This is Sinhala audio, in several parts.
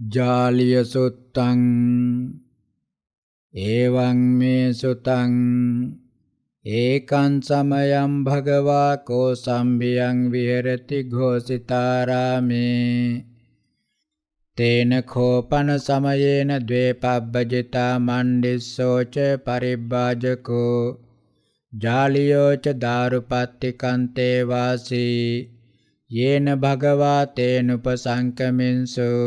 ජාලිය සුත්තං එවං මේ සුතං ඒකං සමයං භගවා කෝ සම්භියං විහෙරති ഘോഷිතාරාමේ තේන කෝපන සමයේන ද්වේපබ්බජිතා මණ්ඩිස්සෝච පරිබ්බාජකෝ ජාලියෝච දාරුපත්තිකන්තේ වාසී යේන භගවා තේනුපසංකමින්සෝ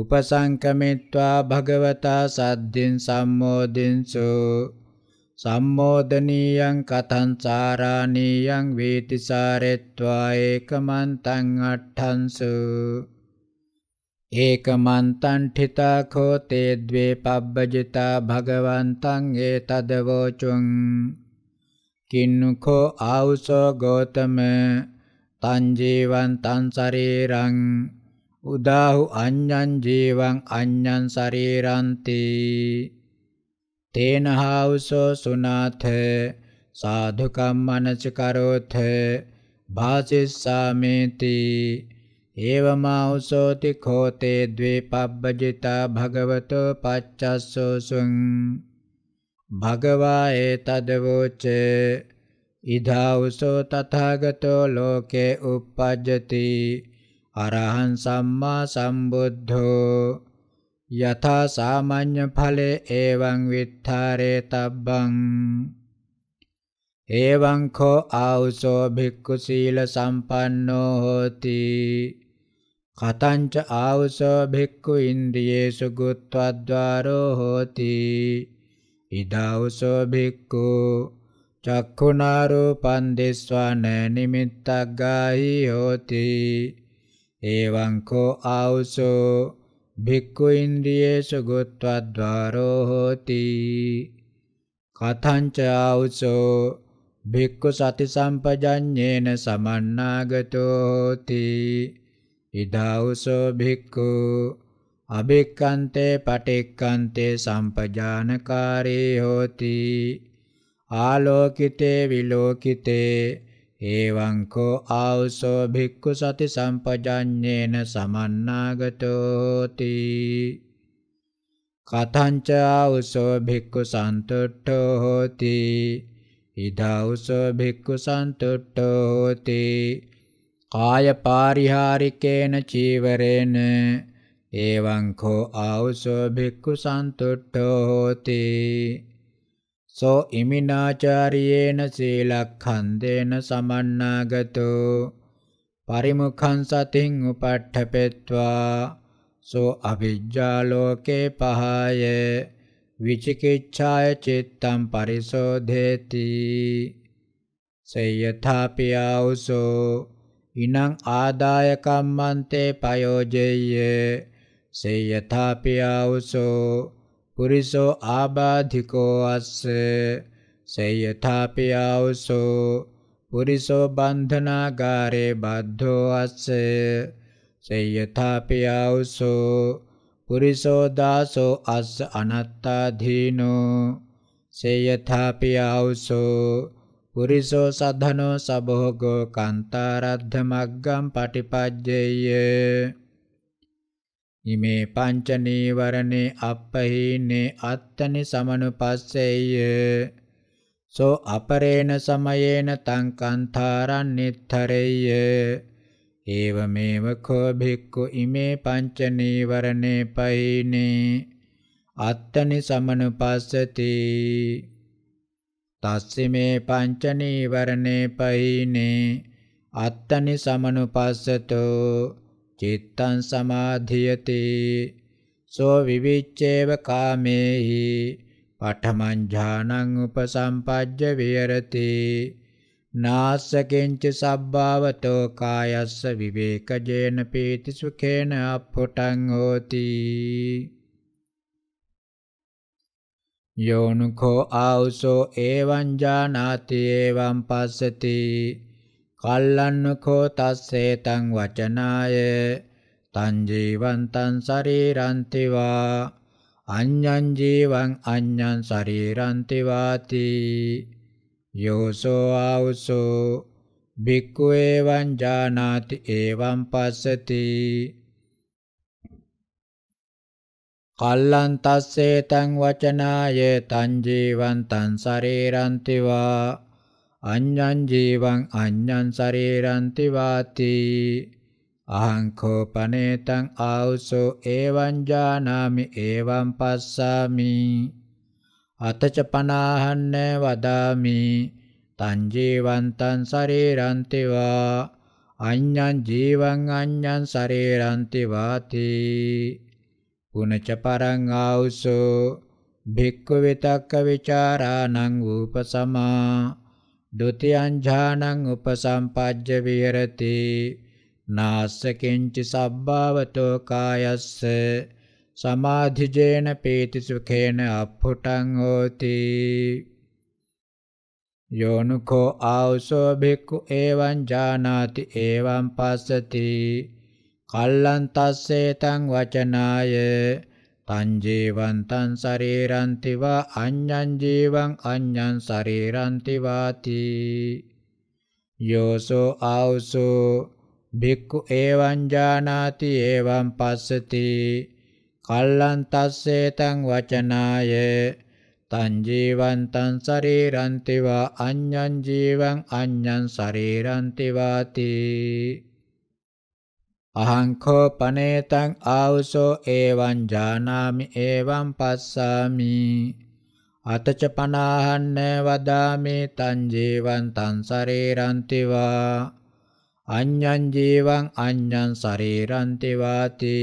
උපසංකමිත්වා භගවතා සද්ධින් සම්මෝදින්සු සම්මෝදනීයං කතං සාරාණීයං වේතිසාරෙත්වා ඒකමන්තං අට්ඨංසු ඒකමන්තං ඨිතා කෝ තේ द्वे පබ්බජිතා භගවන්තං ඒතදවෝචුං කින්නුකෝ ආවුසෝ ගෝතම තං ජීවන්තං ශරීරං උදාහු අඤ්ඤං ජීවං අඤ්ඤං ශරීරන්ති තේනහාවසෝ සුනාථ සාධුකම්මනච කරෝථ භාසිස්සාමේති ඒවමාවසෝති කෝතේ ද්වේ පබ්බජිතා භගවතෝ පච්චස්සෝසුං භගවා ඒතදවෝච ඉදාවසෝ තථාගතෝ ලෝකේ uppajjati අරහං සම්මා සම්බුද්ධෝ යථා සාමාන්‍ය ඵලේ එවං විත්තරේ තබ්බං එවං කෝ ආවුසෝ භික්ඛු සීල සම්පන්නෝ හෝති කතංච ආවුසෝ භික්ඛු ඉන්ද්‍රියේසු ගුත්වද්වාරෝ හෝති ඉදාවුසෝ භික්ඛු චක්ඛුනා රූපං දිස්වාන නිමිත්තග්ගාහි හෝති एवं को आउसो भिक्खु इन्द्रियेषु गुत्वाद्वारो होति कथञ्च आउसो भिक्खु सतिसम्पजन्येन समन्नागतो होति इदाउसो भिक्खु अभिक्कन्ते पटिक्कन्ते सम्पजानकारी होति आलोकिते विलोकिते ඒවංකෝ ආවසෝ භික්ඛු සති සම්පජඤ්ඤේන සමන්නාගතෝති කතංච ආවසෝ භික්ඛු සන්තුට්ඨෝ හෝති ඉදාවසෝ භික්ඛු සන්තුට්ඨෝ හෝති කාය පාරිහාරිකේන චීවරේන එවං කෝ ආවසෝ භික්ඛු සන්තුට්ඨෝ හෝති සෝ ඉමිනාචාරියේන සීලක්ඛන්දේන සමන්නාගතෝ පරිමුඛං සතින් උපට්ඨපෙත්වා සෝ අවිජ්ජා ලෝකේ පහය විචිකිච්ඡාය චිත්තම් පරිසෝධේති සේයථාපියාවසෝ ඉනං ආදාය කම්මන්තේ පයෝජෙය්‍ය සේයථාපියාවසෝ පුරිසෝ ආබාධිකෝ අස්ස සේයථාපි ආවසෝ පුරිසෝ බන්ධනාගාරේ බද්ධෝ අස්ස සේයථාපි ආවසෝ පුරිසෝ දාසෝ අස්ස අනත්තාධීනෝ සේයථාපි ආවසෝ පුරිසෝ සද්ධනෝ සබෝගෝ කන්තාරද්ධ මග්ගම් පටිපජ්ජේය ඉමේ පංච නීවරණේ අපහීනේ අත්තනි සමනුපස්සෙය්‍ය සෝ අපරේණ සමයේන තං කන්තරං නිත්තරෙය්‍ය ඒවමේව කෝ භික්ඛු ඉමේ පංච නීවරණේ පයිනේ අත්තනි සමනුපස්සති තස්සිමේ පංච නීවරණේ පයිනේ අත්තනි සමනුපස්සතෝ චිත්තං සමාධියති සෝ විවිච්ඡේව කාමේහි පඨමං ඥානං උපසම්පජ්ජ විහෙරති නාස්සකෙන්ච සබ්භාවතෝ කායස්ස විවේකජේන පීති සුඛේන අප්පුටං හෝති යෝනුඛෝ ආවුසෝ එවං ජානාති එවං පස්සති කල්ලන්නකෝ තස්සේතං වචනාය තං ජීවන්තං ශරීරන්ති වා අඤ්ඤං ජීවං අඤ්ඤං ශරීරන්ති වාති යෝසෝ ආවුසෝ භික්ඛු එවං ජානාති එවං පස්සති කල්ලන් තස්සේතං වචනාය තං ජීවන්තං ශරීරන්ති වා අඤ්ඤං ජීවං අඤ්ඤං සරේරන්ති වාති අහං කෝපනේතං ආවුසෝ එවං ජානාමි එවං පස්සාමි අතච පනාහන්න වදාමි තං ජීවන්තං සරේරන්ති වා අඤ්ඤං ජීවං අඤ්ඤං සරේරන්ති වාති පුනච පරං ආවුසෝ භික්ඛු විතක්ක විචාරාණං උපසමා දුතියං ඥානං උපසම්පජ්ජ විහෙරති නාස්ස කිංචි සබ්බවතෝ කායස්ස සමාධිජේන පීති සුඛේන අප්පුටං හෝති යෝනුකෝ ආවසෝ භික්ඛු එවං ජානාති එවං පස්සති කල්ලන් තස්සේතං වචනාය පංජේවන්තං සරේරන්ති වා අඤ්ඤං ජීවං අඤ්ඤං සරේරන්ති වාති යෝසෝ ආවසෝ භික්ඛු එවං ජානාති එවං පස්සති කල්ලං තස්සේතං වචනාය තං ජීවන්තං සරීරන්ති වා අඤ්ඤං ජීවං අඤ්ඤං සරීරන්ති වාති අහංකෝ පනේතං ආවුසෝ ඒවං ජානාමි ඒවං පස්සාමි අතච පනාහන්න වදාමේ තං ජීවං තං ශරීරන්තිවා අඤ්ඤං ජීවං අඤ්ඤං ශරීරන්ති වාති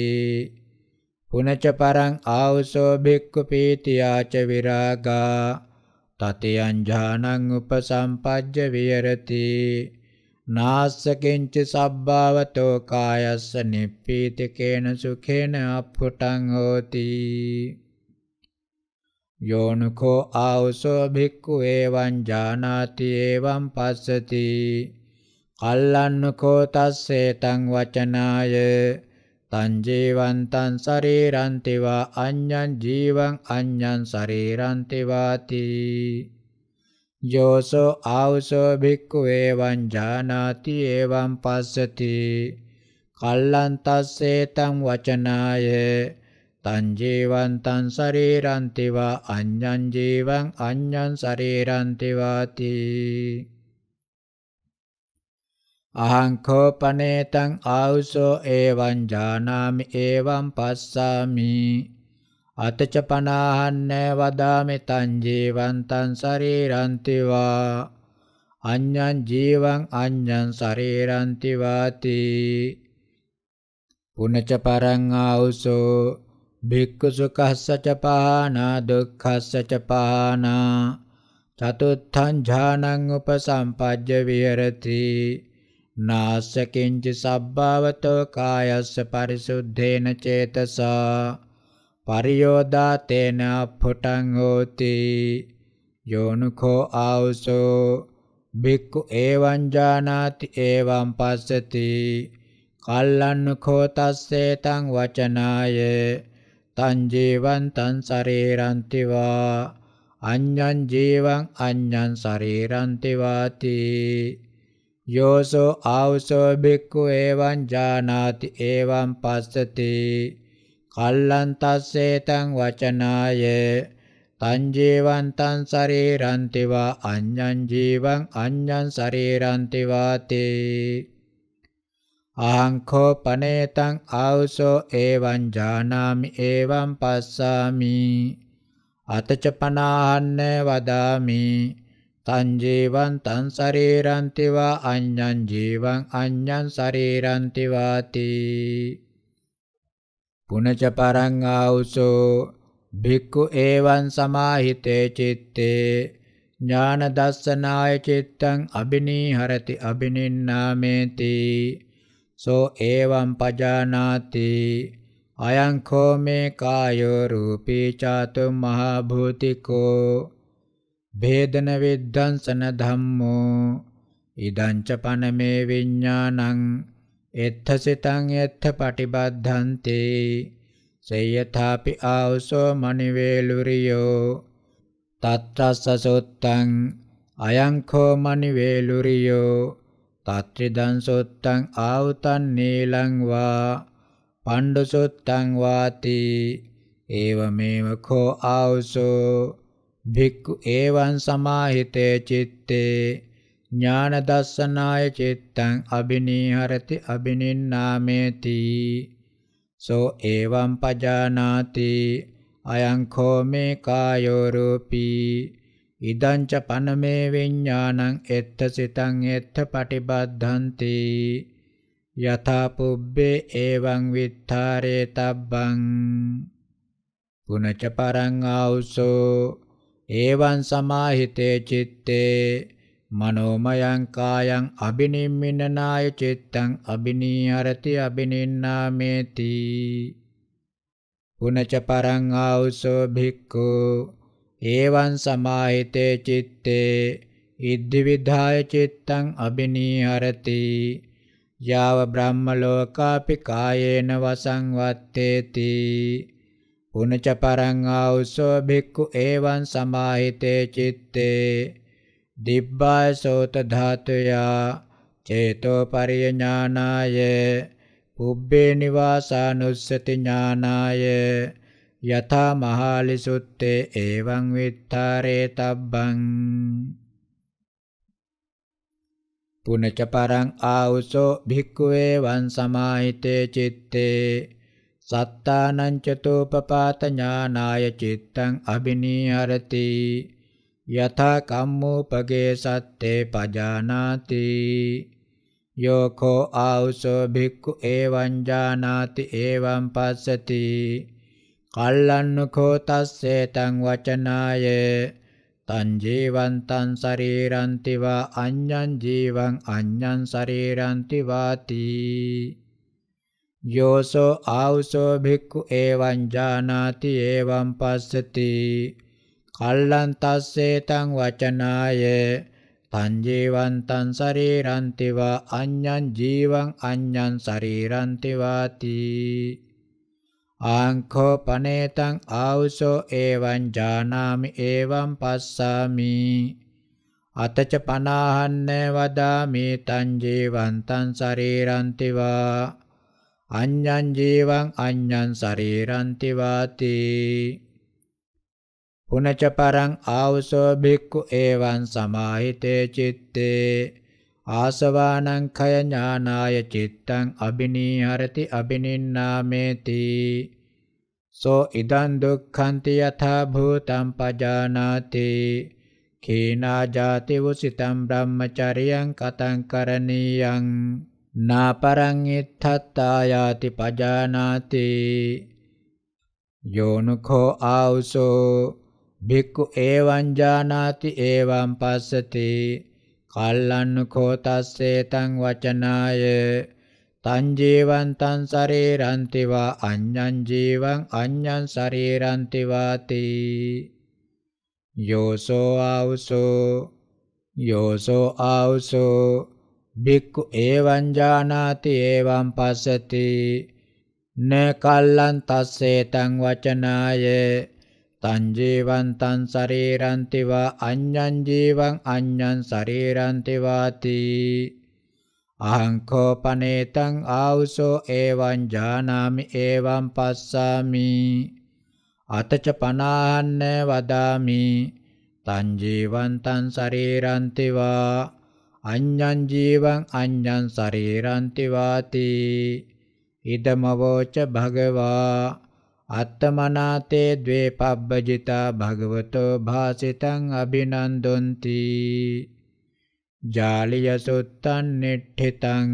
පුනච පරං ආවසෝ භික්ඛු පීතියාච විරාගා තතියං ඥානං උපසම්පජ්ජ විහෙරති නාස්සකෙන්ච සබ්භාවතෝ කායස්ස නිප්පීතිකේන සුඛේන අප්පුටං හෝති යෝනකෝ ආවසෝ භික්ඛු එවං ජානාති එවං පස්සති කල්ලන්නකෝ තස්සේතං වචනාය තං ජීවන්තං ශරීරන්තිවා අඤ්ඤං ජීවං අඤ්ඤං ශරීරන්තිවාති යෝසෝ ආවසෝ භික්ඛු එවං ජානාති එවං පස්සති කල්ලං තස්සේ තං වචනාය තං ජීවං තං ශරීරන්ති වා අඤ්ඤං ජීවං අඤ්ඤං ශරීරන්ති වාති අහං කෝපනේතං ආවසෝ එවං ජානාමි එවං පස්සාමි අතච පනාහන්නේ වදාමි තං ජීවන්තං ශරීරන්ති වා අඤ්ඤං ජීවං අඤ්ඤං ශරීරන්ති වාති පුනච පරං ආවුසෝ භික්ඛු සුඛස්සච පහනා දුක්ඛස්සච පහනා චතුත්ථං ඥානං උපසම්පජ්ජ විහෙරති නාස්ස කිංච සබ්බවතෝ කායස්ස පරිසුද්ධේන චේතසා පරියෝදා තේන ඵුටං හෝති යෝනුඛෝ ආවසෝ බික්කු එවං ජානාති එවං පස්සති කල්ලන්ඛෝ තස්සේ තං වචනාය තං ජීවං තං සරීරන්ති වා අඤ්ඤං ජීවං අඤ්ඤං සරීරන්ති වාති යෝසෝ ආවසෝ බික්කු එවං ජානාති එවං පස්සති කල්ලන්තස්සේතං වචනාය තං ජීවන්තං ශරීරන්ති වා අඤ්ඤං ජීවං අඤ්ඤං ශරීරන්ති වාතේ අහංඛෝ පනේතං ආවසෝ එවං ජානාමි එවං පස්සාමි අතච පනාහන්න වදාමි තං ජීවං තං ශරීරන්ති වා අඤ්ඤං ජීවං අඤ්ඤං ශරීරන්ති වාතේ පුනච පරං ආඋසෝ භික්ඛු එවං සමාහිතේ චිත්තේ ඥාන දස්සනාය චිත්තං අබිනීහරති අබිනින්නාමේති සෝ එවං පජානාති අයං කෝ මේ කායෝ රූපී චාතු මහ භූතිකෝ භේදන විද්ධංසන ධම්මෝ ඉදං ච පනමේ විඥානං එත්ථ සිතං එත්ථ පටිබද්ධන්තේ සේයථාපි ආවසෝ මනිවේලුරියෝ තත්ත්‍රස්ස සොත්තං අයං කෝ මනිවේලුරියෝ තත්‍රිදං සොත්තං ආවතං නීලං වා පණ්ඩසොත්තං වාති ඒවමේව කෝ ආවසෝ භික්ඛු එවං සමාහිතේ චිත්තේ ඥාන දස්සනාය චිත්තං අබිනීහරති අබිනින්නාමේති සෝ එවං පජානාති අයං කෝමේ කායෝ රූපී ඉදං ච පනමේ විඥානං එත්ත සිතං එත්ත පටිබද්ධಂತಿ යථා පුබ්බේ එවං විත්තරේ තබ්බං පුනච පරං ආවුසෝ එවං සමාහිතේ චිත්තේ මනෝමයං කායං අබිනිම්මිනාය චිත්තං අබිනීහරති අබිනින්නාමේති පුනච පරං ආඋසෝ භික්ඛු එවං සමාහිතේ චිත්තේ ඉද්දිවිධාය චිත්තං අබිනීහරති යාව බ්‍රහ්ම ලෝකාපි කායේන වසං වත්තේති පුනච පරං ආඋසෝ භික්ඛු එවං සමාහිතේ චිත්තේ දිබ්බාය සෝත ධාතුයා චේතෝ පරියඥානාය පුබ්බේ නිවාසානුස්සති ඥානාය යථා මහාලිසුත්තේ එවං විත්තරේ තබ්බං පුනච පරං ආඋසෝ භික්ඛුවේ වං සමාහිතේ චitte සත්තානං චතෝපපාත ඥානාය චිත්තං අබිනීහරති යථා කම්මෝපගේ සත්තේ පජානාති යෝකෝ ආවුසෝ භික්ඛු එවං ජානාති එවං පස්සති කල්ලන්නකෝ තස්සේ තං වචනාය තං ජීවං තං ශරීරන්ති වා අඤ්ඤං ජීවං අඤ්ඤං ශරීරන්ති වාති යෝසෝ ආවුසෝ භික්ඛු එවං ජානාති එවං පස්සති කල්ලන් තස්සේතං වචනාය තං ජීවන්තං ශරීරන්තිවා අඤ්ඤං ජීවං අඤ්ඤං ශරීරන්තිවාති ආංඛෝ පනේතං ආවුසෝ එවං ජානාමි එවං පස්සාමි අතච පනාහන්න වදාමි තං ජීවන්තං ශරීරං තිවා අඤ්ඤං ජීවං අඤ්ඤං ශරීරං තිවාති පුනච පරං ආවසෝ භික්ඛු එවං සමාහිතේ චිත්තේ ආසවානං khය ඥානාය චිත්තං අබිනීහරති අබිනින්නාමේති සෝ ඉදං දුක්ඛන්ති යථා භූතං පජානාති කේනා ජාති වසිතම් බ්‍රහ්මචරියං කතං කරණීයං නාපරං ඉත්තත්තායාති පජානාති යෝනුඛෝ ආවසෝ බික්කු ඒවං ජානාති ඒවං පස්සති කල්ලන්නකෝ තස්සේතං වචනාය තං ජීවං තං ශරීරන්ති වා අඤ්ඤං ජීවං අඤ්ඤං ශරීරන්ති වාති යෝසෝ ආවුසෝ යෝසෝ ආවුසෝ බික්කු ඒවං ජානාති ඒවං පස්සති න කල්ලං තස්සේතං වචනාය තං ජීවං තං ශරීරන්ති වා අඤ්ඤං ජීවං අඤ්ඤං ශරීරන්ති වාති අහං කෝපනේතං ආවුසෝ එවං ජානාමි එවං පස්සාමි අතච පනාහන්න වදාමි තං ජීවං තං ශරීරන්ති වා අඤ්ඤං ජීවං අඤ්ඤං ශරීරන්ති වාති ඉදමවෝච භගවා අත්තමනාතේ द्वे පබ්බජිතා භගවතෝ භාසිතං අභිනන්දොන්ති ජාලිය සුත්තන් නිට්ඨිතං